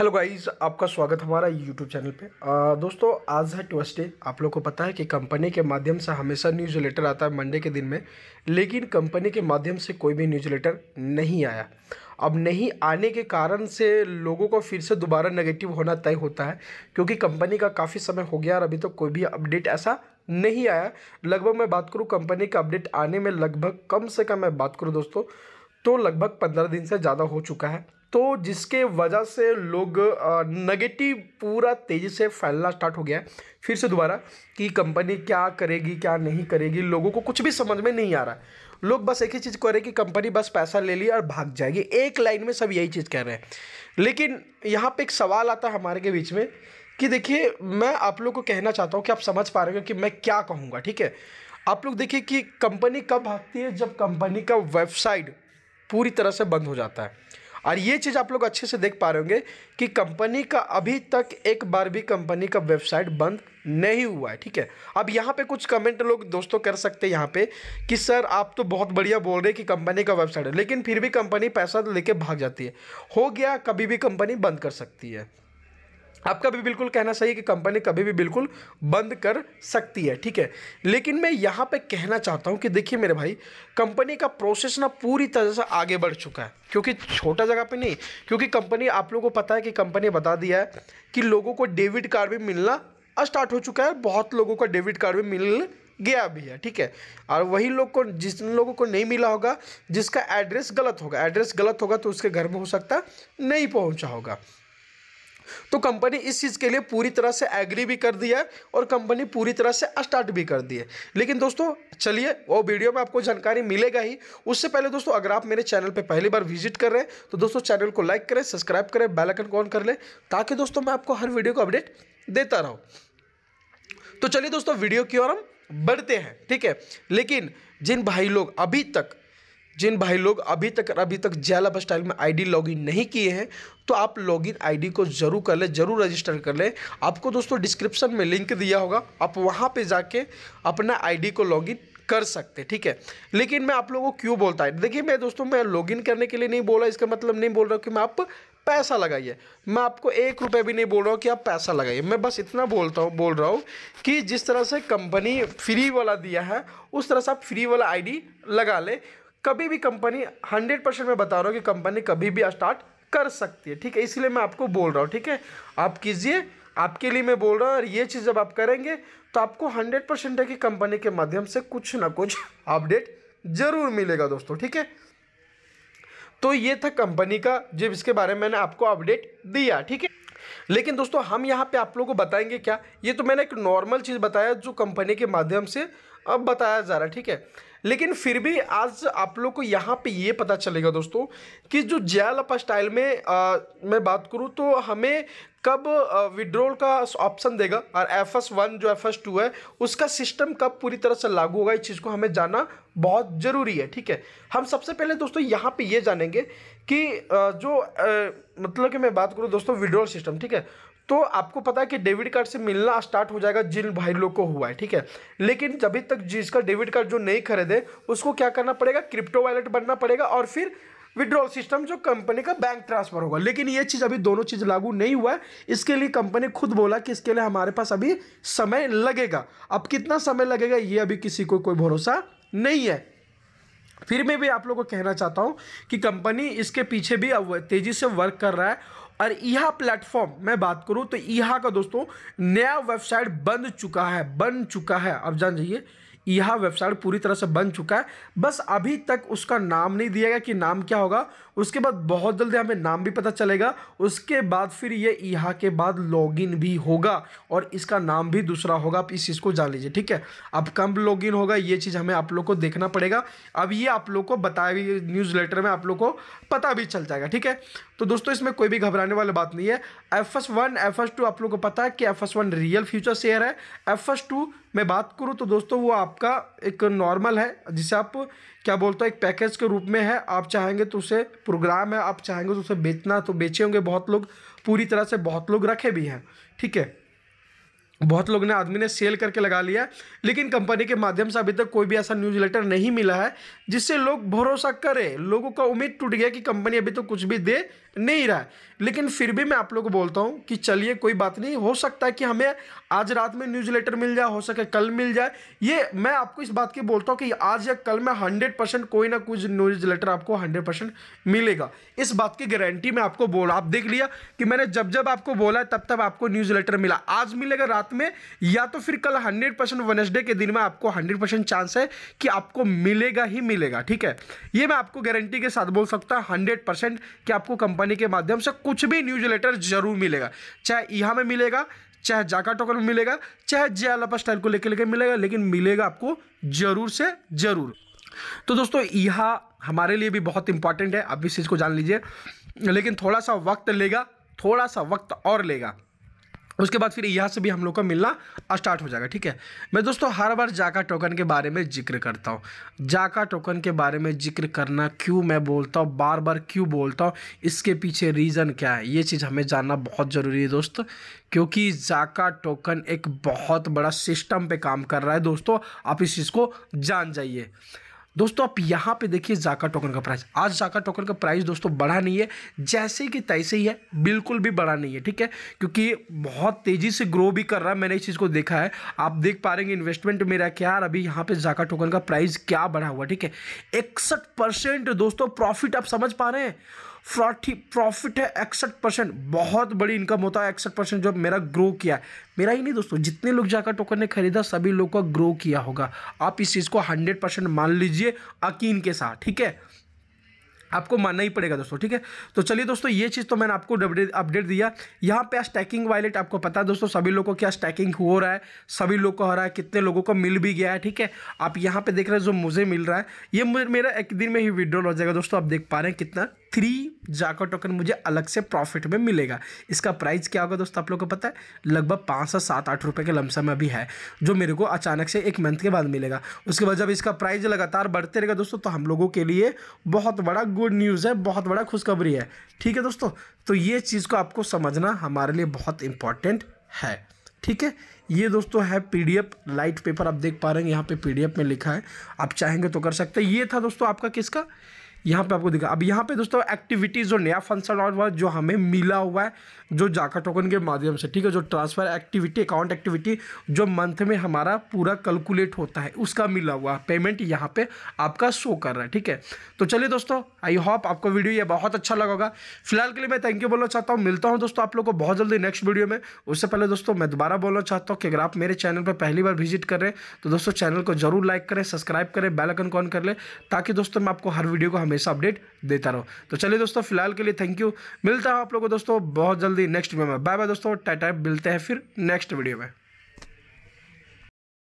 hello guys आपका स्वागत हमारा यूट्यूब चैनल पे आ, दोस्तों आज है ट्यूसडे आप लोग को पता है कि कंपनी के माध्यम से हमेशा न्यूज़ लेटर आता है मंडे के दिन में लेकिन कंपनी के माध्यम से कोई भी न्यूज़ लेटर नहीं आया अब नहीं आने के कारण से लोगों को फिर से दोबारा नेगेटिव होना तय होता है क्योंकि कंपनी का काफ़ी समय हो गया और अभी तक तो कोई भी अपडेट ऐसा नहीं आया लगभग मैं बात करूँ कंपनी का अपडेट आने में लगभग कम से कम मैं बात करूँ दोस्तों तो लगभग पंद्रह दिन से ज़्यादा हो चुका है तो जिसके वजह से लोग नेगेटिव पूरा तेज़ी से फैलना स्टार्ट हो गया है फिर से दोबारा कि कंपनी क्या करेगी क्या नहीं करेगी लोगों को कुछ भी समझ में नहीं आ रहा है लोग बस एक ही चीज़ कह रहे हैं कि कंपनी बस पैसा ले ली और भाग जाएगी एक लाइन में सब यही चीज़ कह रहे हैं लेकिन यहाँ पे एक सवाल आता है हमारे के बीच में कि देखिए मैं आप लोग को कहना चाहता हूँ कि आप समझ पा रहे हो कि मैं क्या कहूँगा ठीक है आप लोग देखिए कि कंपनी कब भागती है जब कंपनी का वेबसाइट पूरी तरह से बंद हो जाता है और ये चीज़ आप लोग अच्छे से देख पा रहे होंगे कि कंपनी का अभी तक एक बार भी कंपनी का वेबसाइट बंद नहीं हुआ है ठीक है अब यहाँ पे कुछ कमेंट लोग दोस्तों कर सकते हैं यहाँ पे कि सर आप तो बहुत बढ़िया बोल रहे हैं कि कंपनी का वेबसाइट है लेकिन फिर भी कंपनी पैसा लेके भाग जाती है हो गया कभी भी कंपनी बंद कर सकती है आपका भी बिल्कुल कहना सही है कि कंपनी कभी भी बिल्कुल बंद कर सकती है ठीक है लेकिन मैं यहाँ पे कहना चाहता हूँ कि देखिए मेरे भाई कंपनी का प्रोसेस ना पूरी तरह से आगे बढ़ चुका है क्योंकि छोटा जगह पे नहीं क्योंकि कंपनी आप लोगों को पता है कि कंपनी बता दिया है कि लोगों को डेबिट कार्ड भी मिलना स्टार्ट हो चुका है बहुत लोगों का डेबिट कार्ड भी मिल गया भी है ठीक है और वही लोग को जिस लोगों को नहीं मिला होगा जिसका एड्रेस गलत होगा एड्रेस गलत होगा तो उसके घर में हो सकता नहीं पहुंचा होगा तो कंपनी इस चीज़ के लिए पूरी तरह से एग्री भी कर दिया है और कंपनी पूरी तरह से स्टार्ट भी कर दी है लेकिन दोस्तों चलिए वो वीडियो में आपको जानकारी मिलेगा ही उससे पहले दोस्तों अगर आप मेरे चैनल पर पहली बार विजिट कर रहे हैं तो दोस्तों चैनल को लाइक करें सब्सक्राइब करें बेलाइकन को ऑन कर लें ताकि दोस्तों मैं आपको हर वीडियो को अपडेट देता रहूँ तो चलिए दोस्तों वीडियो की ओर हम बढ़ते हैं ठीक है लेकिन जिन भाई लोग अभी तक जिन भाई लोग अभी तक अभी तक जैलब स्टाइल में आईडी लॉगिन नहीं किए हैं तो आप लॉगिन आईडी को ज़रूर कर लें ज़रूर रजिस्टर कर लें आपको दोस्तों डिस्क्रिप्शन में लिंक दिया होगा आप वहाँ पर जाके अपना आईडी को लॉगिन कर सकते ठीक है लेकिन मैं आप लोगों को क्यों बोलता है देखिए मैं दोस्तों मैं लॉगिन करने के लिए नहीं बोल रहा इसका मतलब नहीं बोल रहा हूँ कि मैं आप पैसा लगाइए मैं आपको एक रुपये भी नहीं बोल रहा हूँ कि आप पैसा लगाइए मैं बस इतना बोलता हूँ बोल रहा हूँ कि जिस तरह से कंपनी फ्री वाला दिया है उस तरह से आप फ्री वाला आईडी लगा ले कभी भी कंपनी हंड्रेड परसेंट मैं बता रहा हूँ कि कंपनी कभी भी स्टार्ट कर सकती है ठीक है इसलिए मैं आपको बोल रहा हूँ ठीक है आप कीजिए आपके लिए मैं बोल रहा हूँ और ये चीज़ जब आप करेंगे तो आपको हंड्रेड परसेंट है कि कंपनी के माध्यम से कुछ ना कुछ अपडेट ज़रूर मिलेगा दोस्तों ठीक है तो ये था कंपनी का जब इसके बारे में मैंने आपको अपडेट दिया ठीक है लेकिन दोस्तों हम यहाँ पे आप लोगों को बताएंगे क्या ये तो मैंने एक नॉर्मल चीज़ बताया जो कंपनी के माध्यम से अब बताया जा रहा है ठीक है लेकिन फिर भी आज आप लोग को यहाँ पे ये पता चलेगा दोस्तों कि जो अपा स्टाइल में आ, मैं बात करूँ तो हमें कब विड्रोल का ऑप्शन देगा और एफ एस वन जो एफ एस टू है उसका सिस्टम कब पूरी तरह से लागू होगा इस चीज़ को हमें जानना बहुत ज़रूरी है ठीक है हम सबसे पहले दोस्तों यहाँ पे ये जानेंगे कि जो मतलब कि मैं बात करूँ दोस्तों विड्रोल सिस्टम ठीक है तो आपको पता है कि डेबिट कार्ड से मिलना स्टार्ट हो जाएगा जिन भाई लोग को हुआ है ठीक है लेकिन जब तक जिसका डेबिट कार्ड जो नहीं खरीदे उसको क्या करना पड़ेगा क्रिप्टो वैलेट बनना पड़ेगा और फिर विड्रॉल सिस्टम जो कंपनी का बैंक ट्रांसफर होगा लेकिन ये चीज़ अभी दोनों चीज़ लागू नहीं हुआ है इसके लिए कंपनी खुद बोला कि इसके लिए हमारे पास अभी समय लगेगा अब कितना समय लगेगा ये अभी किसी को कोई भरोसा नहीं है फिर मैं भी आप लोगों को कहना चाहता हूँ कि कंपनी इसके पीछे भी अब तेज़ी से वर्क कर रहा है और यहाँ प्लेटफॉर्म मैं बात करूँ तो यहाँ का दोस्तों नया वेबसाइट बन चुका है बन चुका है अब जान जाइए यह वेबसाइट पूरी तरह से बन चुका है बस अभी तक उसका नाम नहीं दिया गया कि नाम क्या होगा उसके बाद बहुत जल्दी हमें नाम भी पता चलेगा उसके बाद फिर ये यहाँ के बाद लॉगिन भी होगा और इसका नाम भी दूसरा होगा आप इस चीज़ को जान लीजिए ठीक है अब कब लॉगिन होगा ये चीज़ हमें आप लोग को देखना पड़ेगा अब ये आप लोग को बताया भी न्यूज़ लेटर में आप लोग को पता भी चल जाएगा ठीक है तो दोस्तों इसमें कोई भी घबराने वाली बात नहीं है F S one F S two आप लोग को पता है कि F S one real future share है एफ एस टू मैं बात करूँ तो दोस्तों वो आपका एक नॉर्मल है जिसे आप क्या बोलते हो एक पैकेज के रूप में है आप चाहेंगे तो उसे प्रोग्राम है आप चाहेंगे तो उसे बेचना तो बेचे होंगे बहुत लोग पूरी तरह से बहुत लोग रखे भी हैं ठीक है बहुत लोग ने आदमी ने सेल करके लगा लिया लेकिन कंपनी के माध्यम से अभी तक कोई भी ऐसा न्यूज लेटर नहीं मिला है जिससे लोग भरोसा करें लोगों का उम्मीद टूट गया कि कंपनी अभी तो कुछ भी दे नहीं रहा है लेकिन फिर भी मैं आप लोग को बोलता हूँ कि चलिए कोई बात नहीं हो सकता है कि हमें आज रात में न्यूज़ लेटर मिल जाए हो सके कल मिल जाए ये मैं आपको इस बात की बोलता हूँ कि आज या कल में हंड्रेड परसेंट कोई ना कुछ न्यूज़ लेटर आपको हंड्रेड परसेंट मिलेगा इस बात की गारंटी मैं आपको बोला आप देख लिया कि मैंने जब जब आपको बोला तब तब आपको न्यूज़ लेटर मिला आज मिलेगा रात में या तो फिर कल हंड्रेड परसेंट के दिन में आपको हंड्रेड परसेंट चांस है कि आपको मिलेगा ही मिलेगा ठीक है ये मैं आपको गारंटी के साथ बोल सकता हूँ हंड्रेड परसेंट कि आपको कंपनी कंपनी के माध्यम से कुछ भी न्यूज लेटर जरूर मिलेगा चाहे यहाँ में मिलेगा चाहे जाका टोकन में मिलेगा चाहे जे स्टाइल को लेकर लेकर मिलेगा लेकिन मिलेगा आपको जरूर से जरूर तो दोस्तों यह हमारे लिए भी बहुत इंपॉर्टेंट है आप इस चीज़ को जान लीजिए लेकिन थोड़ा सा वक्त लेगा थोड़ा सा वक्त और लेगा उसके बाद फिर यहाँ से भी हम लोग का मिलना स्टार्ट हो जाएगा ठीक है मैं दोस्तों हर बार जाका टोकन के बारे में जिक्र करता हूँ जाका टोकन के बारे में जिक्र करना क्यों मैं बोलता हूँ बार बार क्यों बोलता हूँ इसके पीछे रीज़न क्या है ये चीज़ हमें जानना बहुत ज़रूरी है दोस्त क्योंकि जाका टोकन एक बहुत बड़ा सिस्टम पर काम कर रहा है दोस्तों आप इस चीज़ को जान जाइए दोस्तों आप यहाँ पे देखिए जाका टोकन का प्राइस आज जाका टोकन का प्राइस दोस्तों बढ़ा नहीं है जैसे कि तैसे ही है बिल्कुल भी बढ़ा नहीं है ठीक है क्योंकि बहुत तेज़ी से ग्रो भी कर रहा है मैंने इस चीज़ को देखा है आप देख पा रहे हैं इन्वेस्टमेंट मेरा क्या यार अभी यहाँ पे जाका टोकन का प्राइस क्या बढ़ा हुआ ठीक है इकसठ दोस्तों प्रॉफिट आप समझ पा रहे हैं फ्रॉटी प्रॉफिट है इकसठ परसेंट बहुत बड़ी इनकम होता है इकसठ परसेंट जो मेरा ग्रो किया है मेरा ही नहीं दोस्तों जितने लोग जाकर टोकन ने खरीदा सभी लोग का ग्रो किया होगा आप इस चीज़ को हंड्रेड परसेंट मान लीजिए अकीन के साथ ठीक है आपको मानना ही पड़ेगा दोस्तों ठीक है तो चलिए दोस्तों ये चीज़ तो मैंने आपको अपडेट दिया यहाँ पे स्टैकिंग वायलेट आपको पता है दोस्तों सभी लोगों को क्या स्टैकिंग हो रहा है सभी लोग को हो रहा है कितने लोगों को मिल भी गया है ठीक है आप यहाँ पे देख रहे हैं जो मुझे मिल रहा है ये मेरा एक दिन में ही विड्रॉल हो जाएगा दोस्तों आप देख पा रहे हैं कितना थ्री जाको टोकन मुझे अलग से प्रॉफिट में मिलेगा इसका प्राइस क्या होगा दोस्तों आप लोगों को पता है लगभग पाँच से सात आठ रुपये के लमसम अभी है जो मेरे को अचानक से एक मंथ के बाद मिलेगा उसके बाद जब इसका प्राइस लगातार बढ़ते रहेगा दोस्तों तो हम लोगों के लिए बहुत बड़ा गुड न्यूज़ है बहुत बड़ा खुशखबरी है ठीक है दोस्तों तो ये चीज़ को आपको समझना हमारे लिए बहुत इंपॉर्टेंट है ठीक है ये दोस्तों है पीडीएफ लाइट पेपर आप देख पा रहे हैं यहाँ पे पीडीएफ में लिखा है आप चाहेंगे तो कर सकते हैं ये था दोस्तों आपका किसका यहाँ पे आपको दिखा अब यहाँ पे दोस्तों एक्टिविटीज़ जो नया फंक्शन और हुआ जो हमें मिला हुआ है जो जाका टोकन के माध्यम से ठीक है जो ट्रांसफ़र एक्टिविटी अकाउंट एक्टिविटी जो मंथ में हमारा पूरा कैलकुलेट होता है उसका मिला हुआ पेमेंट यहाँ पे आपका शो कर रहा है ठीक है तो चलिए दोस्तों आई होप आपको वीडियो ये बहुत अच्छा लगा होगा फिलहाल के लिए मैं थैंक यू बोलना चाहता हूँ मिलता हूँ दोस्तों आप लोग को बहुत जल्दी नेक्स्ट वीडियो में उससे पहले दोस्तों मैं दोबारा बोलना चाहता हूँ कि अगर आप मेरे चैनल पर पहली बार विजिट कर रहे हैं तो दोस्तों चैनल को जरूर लाइक करें सब्सक्राइब करें बेलकन को ऑन कर लें ताकि दोस्तों मैं आपको हर वीडियो को हम हमेशा अपडेट देता रहो तो चलिए दोस्तों फिलहाल के लिए थैंक यू मिलता हूँ आप लोगों को दोस्तों बहुत जल्दी नेक्स्ट वीडियो में बाय बाय दोस्तों टाटा मिलते हैं फिर नेक्स्ट वीडियो में